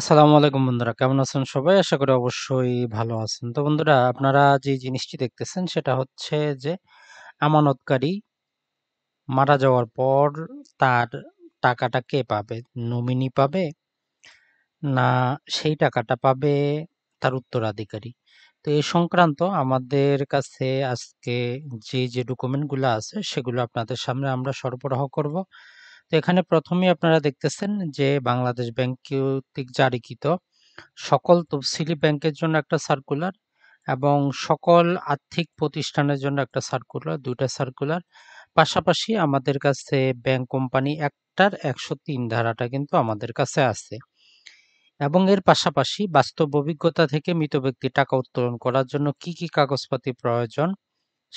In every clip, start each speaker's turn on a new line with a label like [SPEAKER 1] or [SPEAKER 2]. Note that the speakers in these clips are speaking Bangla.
[SPEAKER 1] আসসালামু আলাইকুম বন্ধুরা কেমন আছেন সবাই আশা করি অবশ্যই ভালো আছেন তো বন্ধুরা আপনারা যে জিনিসটি দেখতেছেন সেটা হচ্ছে যে আমানতকারী মারা যাওয়ার পর তার টাকাটা কে পাবে নমিনি পাবে না সেই টাকাটা পাবে তার উত্তরাধিকারী তো এ সংক্রান্ত আমাদের কাছে আজকে যে যে ডকুমেন্টগুলো আছে সেগুলো আপনাদের সামনে আমরা সরবরাহ করব তো এখানে প্রথমেই আপনারা দেখতেছেন যে বাংলাদেশ ব্যাংক কর্তৃক জারিকৃত সকল তফসিলি ব্যাংকের জন্য একটা সার্কুলার এবং সকল আর্থিক প্রতিষ্ঠানের জন্য একটা সার্কুলার দুইটা সার্কুলার পাশাপাশি আমাদের কাছে ব্যাংক কোম্পানি একটার একশো তিন ধারাটা কিন্তু আমাদের কাছে আছে এবং এর পাশাপাশি বাস্তব অভিজ্ঞতা থেকে মৃত ব্যক্তি টাকা উত্তোলন করার জন্য কি কি কাগজপাতি প্রয়োজন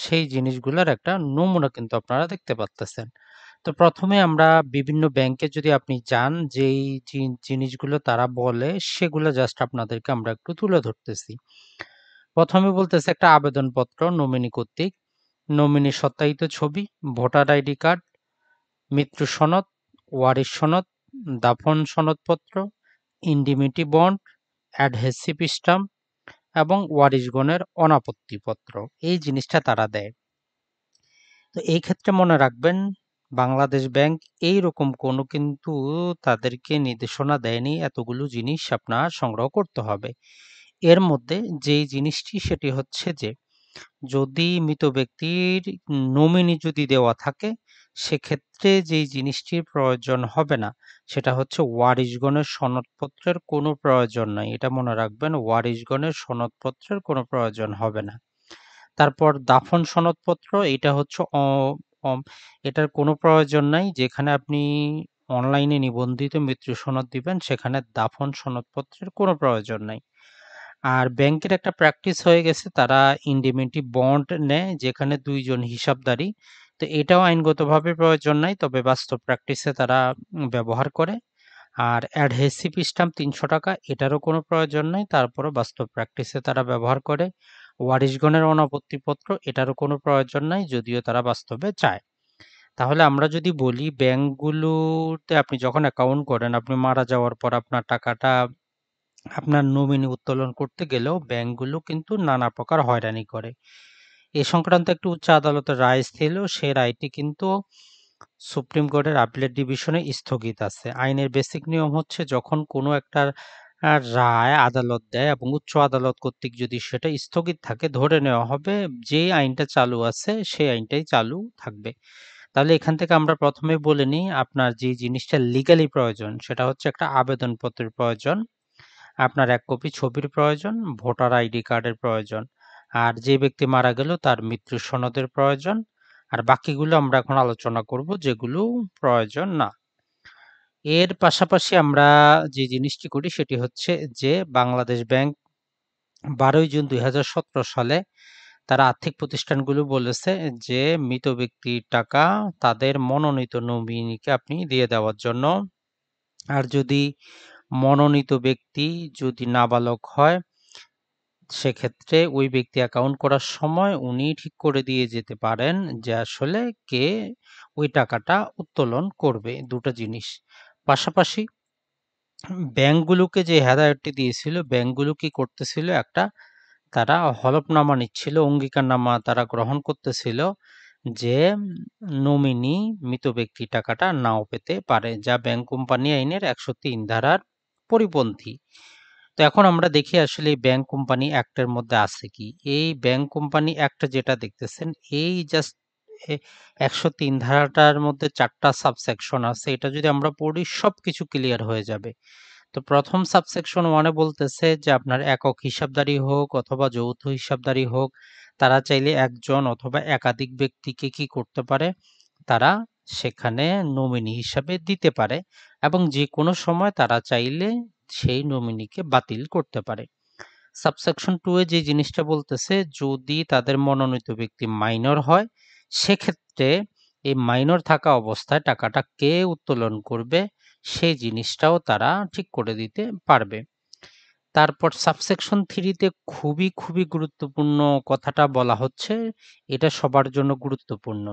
[SPEAKER 1] সেই জিনিসগুলোর একটা নমুনা কিন্তু আপনারা দেখতে পাচ্ছেন তো প্রথমে আমরা বিভিন্ন ব্যাংকে যদি আপনি যান যেই জিনিসগুলো তারা বলে সেগুলো জাস্ট আপনাদেরকে আমরা একটু তুলে ধরতেছি। প্রথমে বলতেছে একটা আবেদনপত্র নমিনি কর্তৃক, নমিনি সত্যায়িত ছবি, ভোটার আইডি কার্ড, মৃত্যু সনদ, ওয়ারিশ সনদ, দাফন সনদপত্র, ইন্ডিমিটি বন্ড, অ্যাডহেসিভ স্ট্যাম্প এবং ওয়ারিশগণের অনাপত্তিপত্র এই জিনিসটা তারা দেয়। তো এই ক্ষেত্রে মনে রাখবেন বাংলাদেশ ব্যাংক এই রকম কোনো কিন্তু তাদেরকে নির্দেশনা দেয়নি এতগুলো জিনিস আপনার সংগ্রহ করতে হবে এর মধ্যে যেই জিনিসটি সেটি হচ্ছে যে যদি মৃত ব্যক্তির নমিনি যদি দেওয়া থাকে সেক্ষেত্রে যেই জিনিসটির প্রয়োজন হবে না সেটা হচ্ছে ওয়ারিশগণের সনদপত্রের কোনো প্রয়োজন নাই এটা মনে রাখবেন ওয়ারিশগণের সনদপত্রের কোনো প্রয়োজন হবে না তারপর দাফন সনদপত্র এটা হচ্ছে কম এটার কোনো প্রয়োজন নাই যেখানে আপনি অনলাইনে নিবন্ধিত মৃত্যু সনদ দিবেন সেখানে দাফন সনদপত্রের কোনো প্রয়োজন নাই আর ব্যাংকের একটা প্র্যাকটিস হয়ে গেছে তারা ইন্ডিমেন্টি বন্ড নেয় যেখানে দুইজন হিসাবদারি তো এটাও আইনগতভাবে প্রয়োজন নাই তবে বাস্তব প্র্যাকটিসে তারা ব্যবহার করে আর অ্যাডহেসিভ স্ট্যাম্প তিনশো টাকা এটারও কোনো প্রয়োজন নাই তারপরও বাস্তব প্র্যাকটিসে তারা ব্যবহার করে ওয়ারিশগণের পত্র এটারও কোনো প্রয়োজন নাই যদিও তারা বাস্তবে চায় তাহলে আমরা যদি বলি ব্যাংকগুলোতে আপনি যখন অ্যাকাউন্ট করেন আপনি মারা যাওয়ার পর আপনার টাকাটা আপনার নমিনি উত্তোলন করতে গেলেও ব্যাংকগুলো কিন্তু নানা প্রকার হয়রানি করে এ সংক্রান্ত একটি উচ্চ আদালতের রায় ছিল সে রায়টি কিন্তু সুপ্রিম কোর্টের আপিলের ডিভিশনে স্থগিত আছে আইনের বেসিক নিয়ম হচ্ছে যখন কোনো একটা রায় আদালত দেয় এবং উচ্চ আদালত কর্তৃক যদি সেটা স্থগিত থাকে ধরে নেওয়া হবে যে আইনটা চালু আছে সেই আইনটাই চালু থাকবে তাহলে এখান থেকে আমরা প্রথমে বলে নিই আপনার যে জিনিসটা লিগালি প্রয়োজন সেটা হচ্ছে একটা আবেদনপত্রের প্রয়োজন আপনার এক কপি ছবির প্রয়োজন ভোটার আইডি কার্ডের প্রয়োজন আর যে ব্যক্তি মারা গেল তার মৃত্যু সনদের প্রয়োজন আর বাকিগুলো আমরা এখন আলোচনা করব যেগুলো প্রয়োজন না এর পাশাপাশি আমরা যে জিনিসটি করি সেটি হচ্ছে যে বাংলাদেশ ব্যাংক বারোই জুন দুই সালে তারা আর্থিক প্রতিষ্ঠানগুলো বলেছে যে মৃত ব্যক্তির টাকা তাদের মনোনীত নমিনীকে আপনি দিয়ে দেওয়ার জন্য আর যদি মনোনীত ব্যক্তি যদি নাবালক হয় সেক্ষেত্রে ওই ব্যক্তি অ্যাকাউন্ট করার সময় উনি ঠিক করে দিয়ে যেতে পারেন যে আসলে কে ওই টাকাটা উত্তোলন করবে দুটো জিনিস পাশাপাশি ব্যাংকগুলোকে যে হেদায়তটি দিয়েছিল ব্যাংকগুলো কি করতেছিল একটা তারা হলফনামা নিচ্ছিল অঙ্গীকারনামা তারা গ্রহণ করতেছিল যে নমিনি মৃত ব্যক্তি টাকাটা নাও পেতে পারে যা ব্যাংক কোম্পানি আইনের একশো তিন ধারার পরিপন্থী তো এখন আমরা দেখি আসলে এই ব্যাংক কোম্পানি অ্যাক্টের মধ্যে আছে কি এই ব্যাংক কোম্পানি অ্যাক্ট যেটা দেখতেছেন এই জাস্ট একশো তিন ধারাটার মধ্যে চারটা সাবসেকশন আছে এটা যদি আমরা পড়ি সব কিছু ক্লিয়ার হয়ে যাবে তো প্রথম সাবসেকশন ওয়ানে বলতেছে যে আপনার একক হিসাবদারি হোক অথবা যৌথ হিসাবদারি হোক তারা চাইলে একজন অথবা একাধিক ব্যক্তিকে কি করতে পারে তারা সেখানে নমিনি হিসাবে দিতে পারে এবং যে কোনো সময় তারা চাইলে সেই নমিনিকে বাতিল করতে পারে সাবসেকশন টু এ যে জিনিসটা বলতেছে যদি তাদের মনোনীত ব্যক্তি মাইনর হয় সেক্ষেত্রে এই মাইনর থাকা অবস্থায় টাকাটা কে উত্তোলন করবে সেই জিনিসটাও তারা ঠিক করে দিতে পারবে তারপর সাবসেকশন থ্রিতে খুবই খুবই গুরুত্বপূর্ণ কথাটা বলা হচ্ছে এটা সবার জন্য গুরুত্বপূর্ণ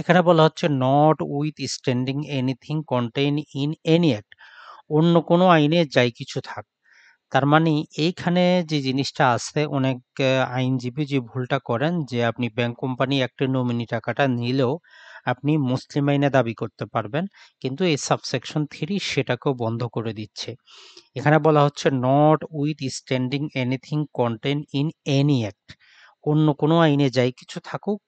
[SPEAKER 1] এখানে বলা হচ্ছে notwithstanding anything contain in any act অন্য কোনো আইনে যাই কিছু থাক তার মানে এইখানে যে জিনিসটা আছে অনেক আইনজীবী যে ভুলটা করেন যে আপনি ব্যাংক কোম্পানি একটি নমিনি টাকাটা নিলেও আপনি মুসলিম আইনে দাবি করতে পারবেন। কিন্তু এই সাবসেকশন থ্রি সেটাকেও বন্ধ করে দিচ্ছে। এখানে বলা হচ্ছে notwithstanding anything content in any act অন্য কোনো আইনে যাই কিছু থাকুক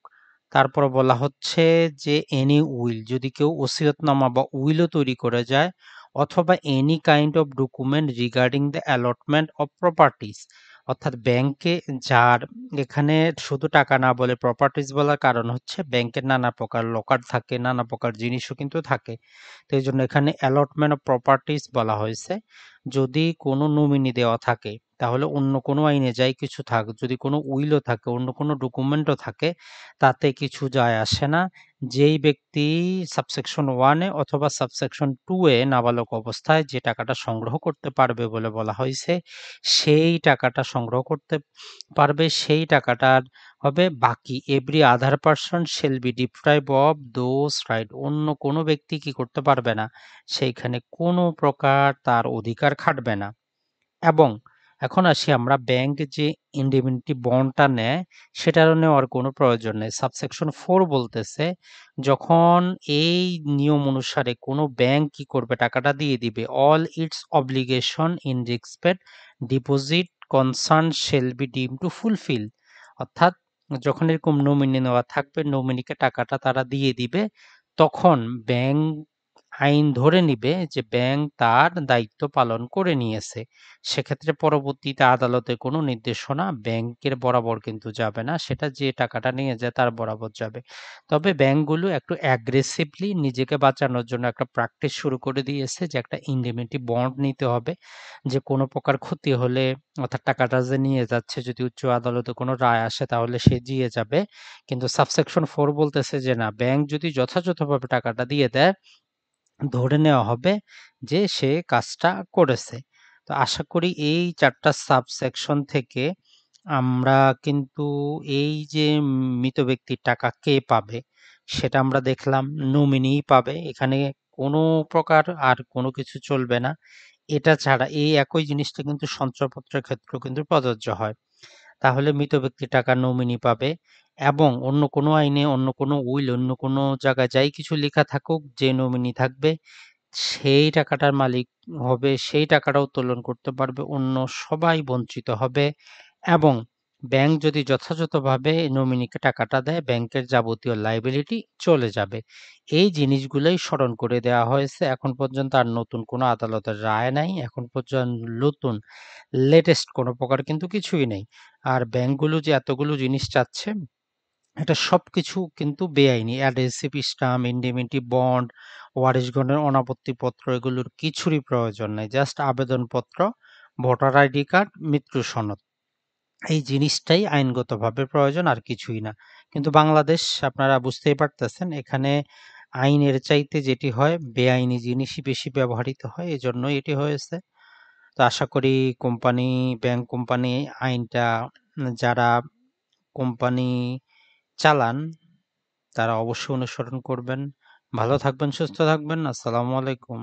[SPEAKER 1] তারপর বলা হচ্ছে যে এনি উইল যদি কেউ ওসিয়তনামা বা উইলও তৈরি করে যায় অথবা any kind of document regarding the allotment of properties অর্থাৎ ব্যাংকে যার এখানে শুধু টাকা না বলে প্রপার্টিস বলার কারণ হচ্ছে ব্যাংকের নানা প্রকার লকার থাকে নানা প্রকার জিনিসও কিন্তু থাকে তো এই জন্য এখানে অ্যালটমেন্ট অফ প্রপার্টিস বলা হয়েছে যদি কোনো নমিনি দেওয়া থাকে তাহলে অন্য কোনো আইনে যাই কিছু থাক যদি কোনো উইলও থাকে অন্য কোনো ডকুমেন্টও থাকে তাতে কিছু যায় আসে না যেই ব্যক্তি সাবসেকশন ওয়ানে অথবা সাবসেকশন টু এ নাবালক অবস্থায় যে টাকাটা সংগ্রহ করতে পারবে বলে বলা হয়েছে সেই টাকাটা সংগ্রহ করতে পারবে সেই টাকাটার হবে বাকি every other person shall be deprive of those right অন্য কোনো ব্যক্তি কি করতে পারবে না সেইখানে কোনো প্রকার তার অধিকার খাটবে না এবং এখন আসি আমরা ব্যাংক যে ইন্ডিমিনিটি বন্ডটা নেয় সেটার নেওয়ার কোনো প্রয়োজন নেই সাবসেকশন ফোর বলতেছে যখন এই নিয়ম অনুসারে কোনো ব্যাংক কি করবে টাকাটা দিয়ে দিবে all its obligation in respect deposit concern shall be deem to fulfil অর্থাৎ যখন এরকম নমিনি নেওয়া থাকবে নমিনিকে টাকাটা তারা দিয়ে দিবে তখন ব্যাংক আইন ধরে নিবে যে ব্যাংক তার দায়িত্ব পালন করে নিয়েছে সেক্ষেত্রে পরবর্তীতে আদালতে কোনো নির্দেশনা ব্যাংকের বরাবর কিন্তু যাবে না সেটা যে টাকাটা নিয়ে যায় তার বরাবর যাবে তবে ব্যাংকগুলো একটু অ্যাগ্রেসিভলি নিজেকে বাঁচানোর জন্য একটা প্র্যাকটিস শুরু করে দিয়েছে যে একটা ইন্ডিমিটি বন্ড নিতে হবে যে কোনো প্রকার ক্ষতি হলে অর্থাৎ টাকাটা যে নিয়ে যাচ্ছে যদি উচ্চ আদালতে কোনো রায় আসে তাহলে সে জিয়ে যাবে কিন্তু সাবসেকশন ফোর বলতেছে যে না ব্যাংক যদি যথাযথভাবে টাকাটা দিয়ে দেয় ধরে নেওয়া হবে যে সে কাজটা করেছে তো আশা করি এই চারটা সাবসেকশন থেকে আমরা কিন্তু এই যে মৃত ব্যক্তির টাকা কে পাবে সেটা আমরা দেখলাম নমিনি পাবে এখানে কোনো প্রকার আর কোনো কিছু চলবে না এটা ছাড়া এই একই জিনিসটা কিন্তু সঞ্চয়পত্রের ক্ষেত্রেও কিন্তু প্রযোজ্য হয় তাহলে মৃত ব্যক্তির টাকা নমিনি পাবে এবং অন্য কোনো আইনে অন্য কোনো উইল অন্য কোনো জায়গায় যাই কিছু লেখা থাকুক যে নমিনি থাকবে সেই টাকাটার মালিক হবে সেই টাকাটা উত্তোলন করতে পারবে অন্য সবাই বঞ্চিত হবে এবং ব্যাংক যদি যথাযথভাবে নমিনিকে টাকাটা দেয় ব্যাংকের যাবতীয় লাইবিলিটি চলে যাবে এই জিনিসগুলোই স্মরণ করে দেওয়া হয়েছে এখন পর্যন্ত আর নতুন কোনো আদালতের রায় নাই এখন পর্যন্ত নতুন লেটেস্ট কোনো প্রকার কিন্তু কিছুই নেই আর ব্যাংকগুলো যে এতগুলো জিনিস চাচ্ছে এটা সব কিছু কিন্তু বেআইনি অ্যাডহেসিভ স্টাম্প ইন্ডিমিটি বন্ড ওয়ারিশগণের পত্র এগুলোর কিছুরই প্রয়োজন নেই জাস্ট আবেদনপত্র ভোটার আইডি কার্ড মৃত্যু সনদ এই জিনিসটাই আইনগতভাবে প্রয়োজন আর কিছুই না কিন্তু বাংলাদেশ আপনারা বুঝতেই পারতেছেন এখানে আইনের চাইতে যেটি হয় বেআইনি জিনিসই বেশি ব্যবহৃত হয় এজন্য এটি হয়েছে তো আশা করি কোম্পানি ব্যাংক কোম্পানি আইনটা যারা কোম্পানি চালান তারা অবশ্যই অনুসরণ করবেন ভালো থাকবেন সুস্থ থাকবেন আসসালামু আলাইকুম